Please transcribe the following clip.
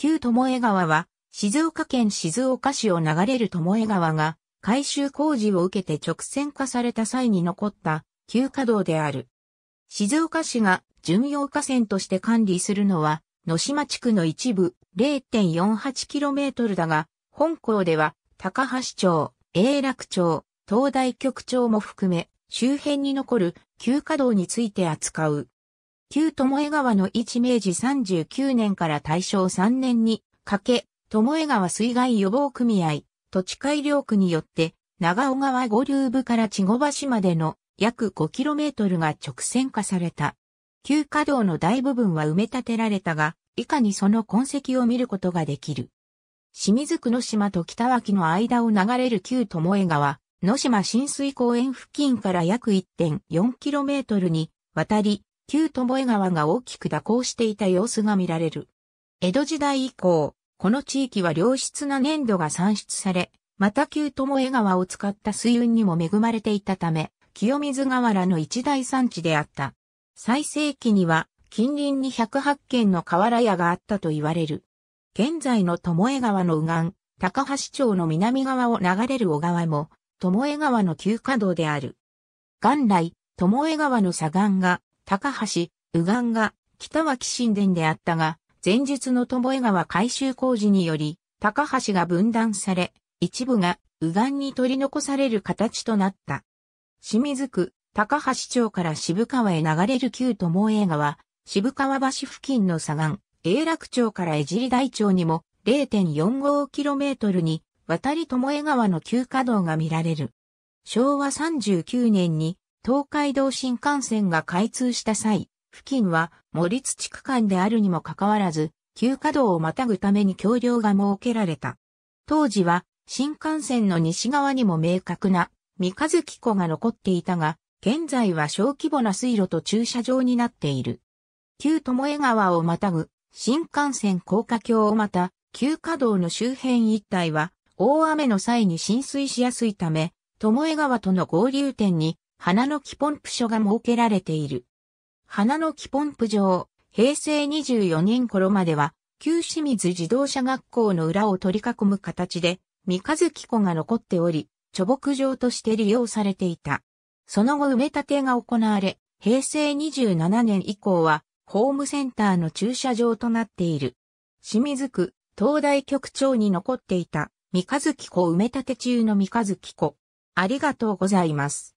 旧友江川は、静岡県静岡市を流れる友江川が、改修工事を受けて直線化された際に残った旧稼働である。静岡市が巡洋河川として管理するのは、野島地区の一部 0.48km だが、本校では高橋町、永楽町、東大局町も含め、周辺に残る旧稼働について扱う。旧友江川の位置明治39年から大正3年にかけ、友江川水害予防組合、土地改良区によって、長尾川五流部から千後橋までの約 5km が直線化された。旧稼働の大部分は埋め立てられたが、以下にその痕跡を見ることができる。清水区の島と北脇の間を流れる旧友江川、野島浸水公園付近から約 1.4km に渡り、旧巴川が大きく蛇行していた様子が見られる。江戸時代以降、この地域は良質な粘土が産出され、また旧巴川を使った水運にも恵まれていたため、清水河原の一大産地であった。最盛期には近隣に108軒の河原屋があったと言われる。現在の巴川の右岸、高橋町の南側を流れる小川も、巴川の旧河道である。元来、巴川の左岸が高橋、右岸が北脇神殿であったが、前述の江川改修工事により、高橋が分断され、一部が右岸に取り残される形となった。清水区、高橋町から渋川へ流れる旧江川、渋川橋付近の左岸、永楽町から江尻台町にも 0.45km に渡り江川の旧稼働が見られる。昭和39年に東海道新幹線が開通した際、付近は森土区間であるにもかかわらず、急稼働をまたぐために橋梁が設けられた。当時は新幹線の西側にも明確な三日月湖が残っていたが、現在は小規模な水路と駐車場になっている。旧巴川をまたぐ新幹線高架橋をまた、急稼働の周辺一帯は大雨の際に浸水しやすいため、巴川との合流点に花の木ポンプ所が設けられている。花の木ポンプ場、平成24年頃までは、旧清水自動車学校の裏を取り囲む形で、三日月湖が残っており、貯木場として利用されていた。その後埋め立てが行われ、平成27年以降は、ホームセンターの駐車場となっている。清水区、東大局長に残っていた、三日月湖埋め立て中の三日月湖。ありがとうございます。